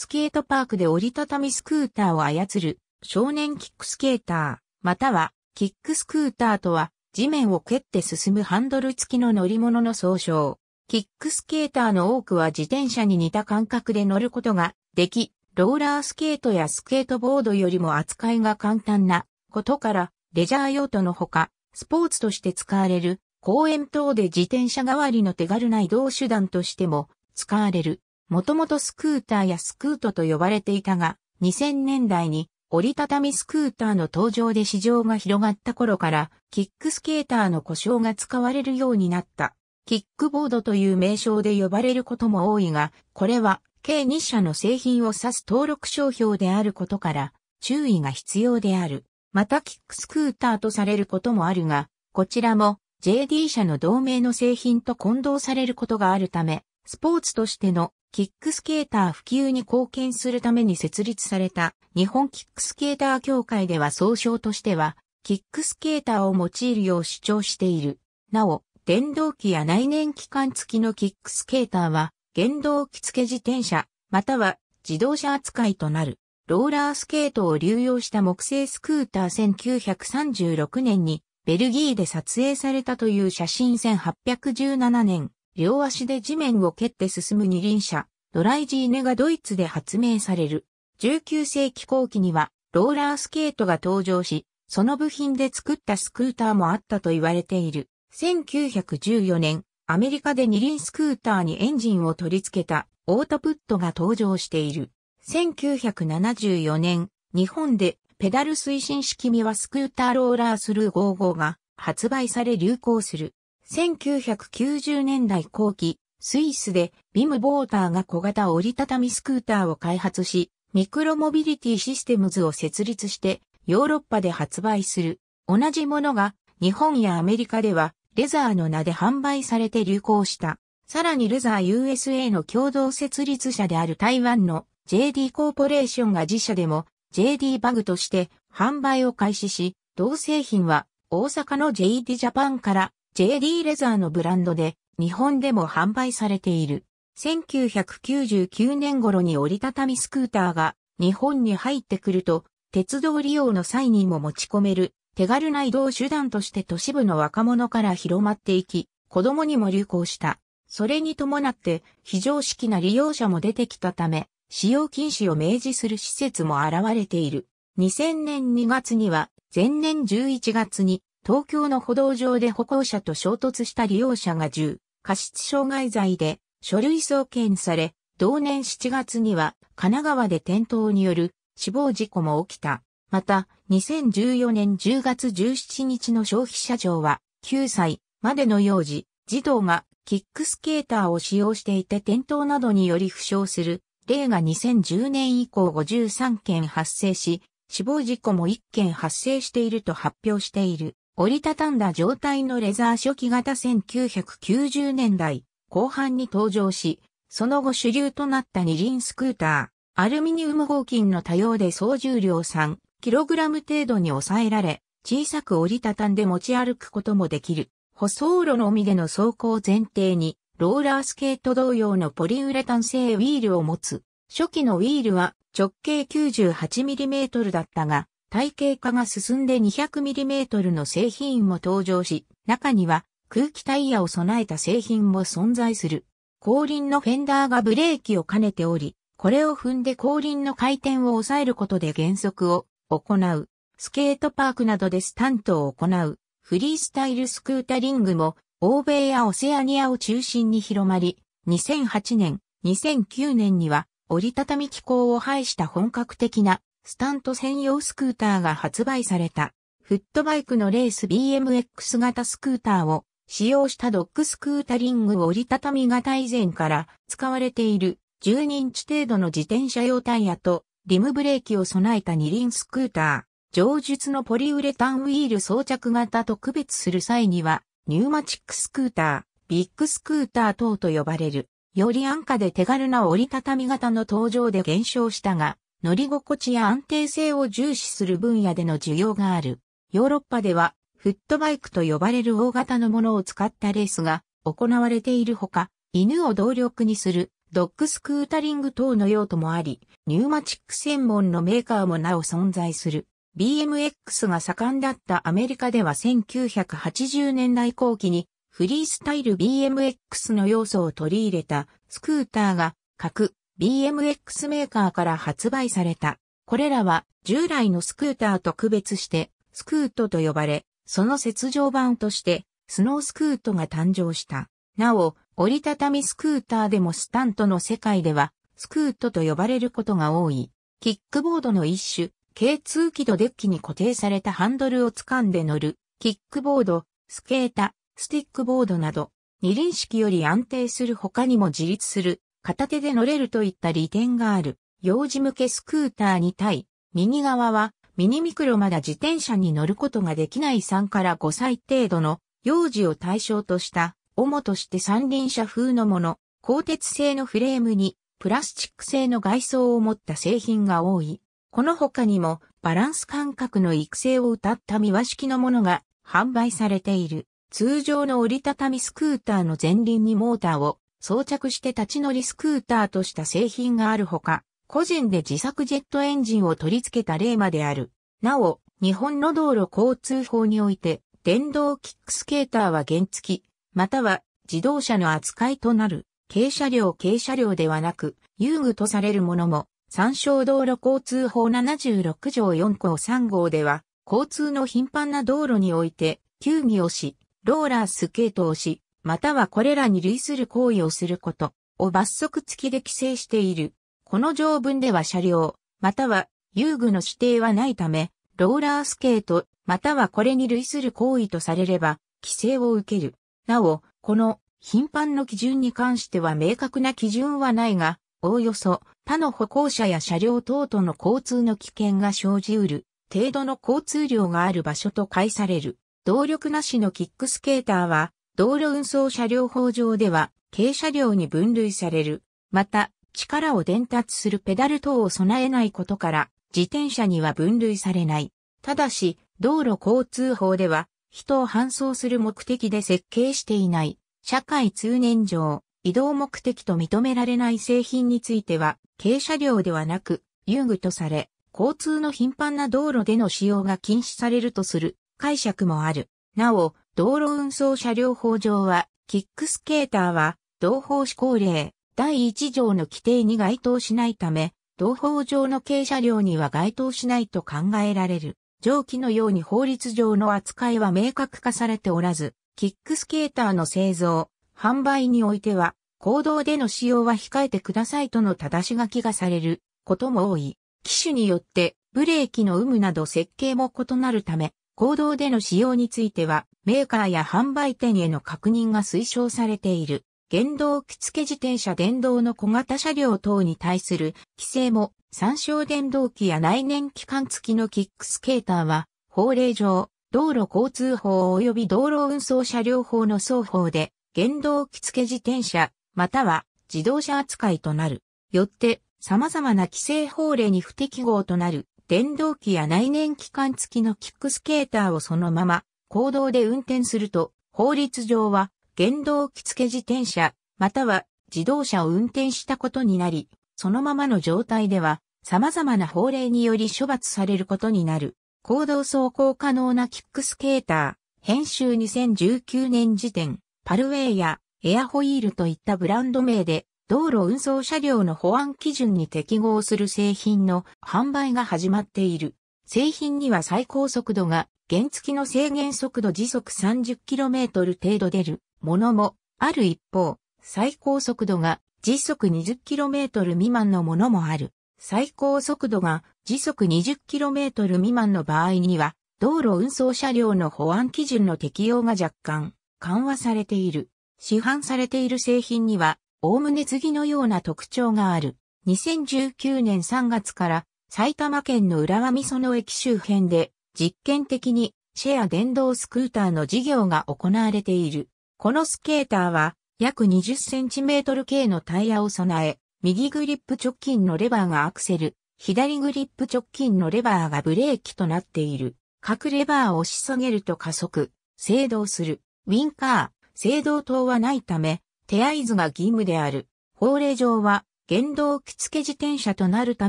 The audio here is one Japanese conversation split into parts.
スケートパークで折りたたみスクーターを操る少年キックスケーター、またはキックスクーターとは地面を蹴って進むハンドル付きの乗り物の総称。キックスケーターの多くは自転車に似た感覚で乗ることができ、ローラースケートやスケートボードよりも扱いが簡単なことからレジャー用途のほか、スポーツとして使われる公園等で自転車代わりの手軽な移動手段としても使われる。もともとスクーターやスクートと呼ばれていたが、2000年代に折りたたみスクーターの登場で市場が広がった頃から、キックスケーターの故障が使われるようになった。キックボードという名称で呼ばれることも多いが、これは計2社の製品を指す登録商標であることから、注意が必要である。またキックスクーターとされることもあるが、こちらも JD 社の同盟の製品と混同されることがあるため、スポーツとしてのキックスケーター普及に貢献するために設立された日本キックスケーター協会では総称としては、キックスケーターを用いるよう主張している。なお、電動機や内燃機関付きのキックスケーターは、原動機付自転車、または自動車扱いとなる。ローラースケートを流用した木製スクーター1936年にベルギーで撮影されたという写真1817年両足で地面を蹴って進む二輪車、ドライジーネがドイツで発明される。19世紀後期には、ローラースケートが登場し、その部品で作ったスクーターもあったと言われている。1914年、アメリカで二輪スクーターにエンジンを取り付けたオートプットが登場している。1974年、日本でペダル推進式ミワスクーターローラースルー55が発売され流行する。1990年代後期、スイスでビム・ボーターが小型折りたたみスクーターを開発し、ミクロモビリティシステムズを設立してヨーロッパで発売する。同じものが日本やアメリカではレザーの名で販売されて流行した。さらにレザー USA の共同設立者である台湾の JD コーポレーションが自社でも JD バグとして販売を開始し、同製品は大阪の JD ジャパンから JD レザーのブランドで日本でも販売されている。1999年頃に折りたたみスクーターが日本に入ってくると、鉄道利用の際にも持ち込める手軽な移動手段として都市部の若者から広まっていき、子供にも流行した。それに伴って非常識な利用者も出てきたため、使用禁止を明示する施設も現れている。2000年2月には前年11月に東京の歩道上で歩行者と衝突した利用者が1過失傷害罪で書類送検され、同年7月には神奈川で転倒による死亡事故も起きた。また、2014年10月17日の消費者庁は、9歳までの幼児、児童がキックスケーターを使用していて転倒などにより負傷する例が2010年以降53件発生し、死亡事故も1件発生していると発表している。折りたたんだ状態のレザー初期型1990年代後半に登場し、その後主流となった二輪スクーター、アルミニウム合金の多様で総重量 3kg 程度に抑えられ、小さく折りたたんで持ち歩くこともできる。舗装路のみでの走行前提に、ローラースケート同様のポリウレタン製ウィールを持つ。初期のウィールは直径 98mm だったが、体系化が進んで 200mm の製品も登場し、中には空気タイヤを備えた製品も存在する。後輪のフェンダーがブレーキを兼ねており、これを踏んで後輪の回転を抑えることで減速を行う。スケートパークなどでスタントを行う。フリースタイルスクータリングも、欧米やオセアニアを中心に広まり、2008年、2009年には折りたたみ機構を排した本格的なスタント専用スクーターが発売された。フットバイクのレース BMX 型スクーターを使用したドッグスクータリング折りたたみ型以前から使われている1 0インチ程度の自転車用タイヤとリムブレーキを備えた二輪スクーター。上述のポリウレタンウィール装着型と区別する際には、ニューマチックスクーター、ビッグスクーター等と呼ばれる、より安価で手軽な折りたたみ型の登場で減少したが、乗り心地や安定性を重視する分野での需要がある。ヨーロッパでは、フットバイクと呼ばれる大型のものを使ったレースが行われているほか、犬を動力にするドッグスクータリング等の用途もあり、ニューマチック専門のメーカーもなお存在する。BMX が盛んだったアメリカでは1980年代後期にフリースタイル BMX の要素を取り入れたスクーターが各 BMX メーカーから発売された。これらは従来のスクーターと区別してスクートと呼ばれ、その雪上版としてスノースクートが誕生した。なお、折りたたみスクーターでもスタントの世界ではスクートと呼ばれることが多い。キックボードの一種、軽通機とデッキに固定されたハンドルを掴んで乗る、キックボード、スケータ、スティックボードなど、二輪式より安定する他にも自立する片手で乗れるといった利点がある、幼児向けスクーターに対、右側は、ミニミクロまだ自転車に乗ることができない3から5歳程度の幼児を対象とした、主として三輪車風のもの、鋼鉄製のフレームに、プラスチック製の外装を持った製品が多い。この他にも、バランス感覚の育成を謳った三輪式のものが販売されている。通常の折りたたみスクーターの前輪にモーターを装着して立ち乗りスクーターとした製品があるほか、個人で自作ジェットエンジンを取り付けた例まである。なお、日本の道路交通法において、電動キックスケーターは原付き、または自動車の扱いとなる、軽車両軽車両ではなく、遊具とされるものも、参照道路交通法76条4項3号では、交通の頻繁な道路において、球技をし、ローラースケートをし、またはこれらに類する行為をすること、を罰則付きで規制している。この条文では車両、または遊具の指定はないため、ローラースケート、またはこれに類する行為とされれば、規制を受ける。なお、この頻繁の基準に関しては明確な基準はないが、おおよそ他の歩行者や車両等との交通の危険が生じうる程度の交通量がある場所と解される。動力なしのキックスケーターは道路運送車両法上では、軽車両に分類される。また、力を伝達するペダル等を備えないことから、自転車には分類されない。ただし、道路交通法では、人を搬送する目的で設計していない、社会通念上、移動目的と認められない製品については、軽車両ではなく、遊具とされ、交通の頻繁な道路での使用が禁止されるとする解釈もある。なお、道路運送車両法上は、キックスケーターは、同法施行令、第1条の規定に該当しないため、同法上の軽車両には該当しないと考えられる。上記のように法律上の扱いは明確化されておらず、キックスケーターの製造、販売においては、行動での使用は控えてくださいとの正し書きがされることも多い。機種によってブレーキの有無など設計も異なるため、公道での使用については、メーカーや販売店への確認が推奨されている。原動機付自転車電動の小型車両等に対する規制も、参照電動機や内燃機関付きのキックスケーターは、法令上、道路交通法及び道路運送車両法の双方で、原動機付自転車、または自動車扱いとなる。よって、様々な規制法令に不適合となる電動機や内燃機関付きのキックスケーターをそのまま、公道で運転すると、法律上は、原動機付自転車、または自動車を運転したことになり、そのままの状態では、様々な法令により処罰されることになる。行動走行可能なキックスケーター、編集2019年時点、パルウェイやエアホイールといったブランド名で道路運送車両の保安基準に適合する製品の販売が始まっている。製品には最高速度が原付の制限速度時速 30km 程度出るものもある一方、最高速度が時速 20km 未満のものもある。最高速度が時速 20km 未満の場合には、道路運送車両の保安基準の適用が若干緩和されている。市販されている製品にはおおむね次のような特徴がある。2019年3月から埼玉県の浦和美園駅周辺で実験的にシェア電動スクーターの事業が行われている。このスケーターは約2 0トル径のタイヤを備え、右グリップ直近のレバーがアクセル、左グリップ直近のレバーがブレーキとなっている。各レバーを押し下げると加速、制動する。ウィンカー、制動灯はないため、手合図が義務である。法令上は、原動機付自転車となるた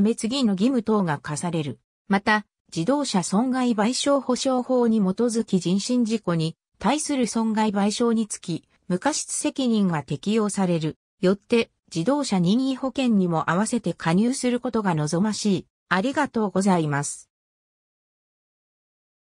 め次の義務等が課される。また、自動車損害賠償保障法に基づき人身事故に対する損害賠償につき、無過失責任が適用される。よって、自動車任意保険にも合わせて加入することが望ましい。ありがとうございます。